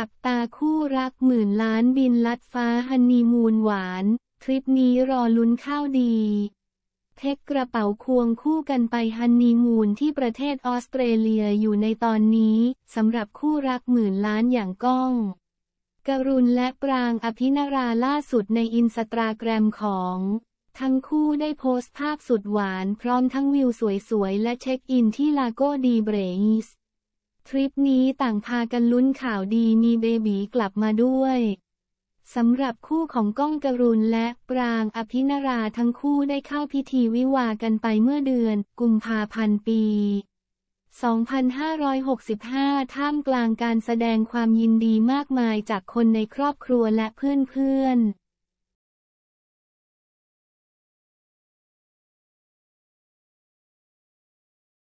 จับตาคู่รักหมื่นล้านบินลัดฟ้าฮันนีมูนหวาน ทริปนี้รอลุ้นข้าวดีเทคกระเป๋าควงคู่กันไปฮันนีมูนที่ประเทศออสเตรเลียอยู่ในตอนนี้สำหรับคู่รักหมื่นล้านอย่างก้อง กรุณและปรางอภินาราล่าสุดในอินสตาแกรมของ ทั้งคู่ได้โพสต์ภาพสุดหวานพร้อมทั้งวิวสวยๆ และเช็คอินที่ลาโกดีเบรสทริปนี้ต่างพากันลุ้นข่าวดีมีเบบีกลับมาด้วยสำหรับคู่ของก้องกรุณและปรางอภินราทั้งคู่ได้เข้าพิธีวิวากันไปเมื่อเดือน กุมภาพันธ์ปี 2565 ท่ามกลางการแสดงความยินดีมากมายจากคนในครอบครัวและเพื่อนๆ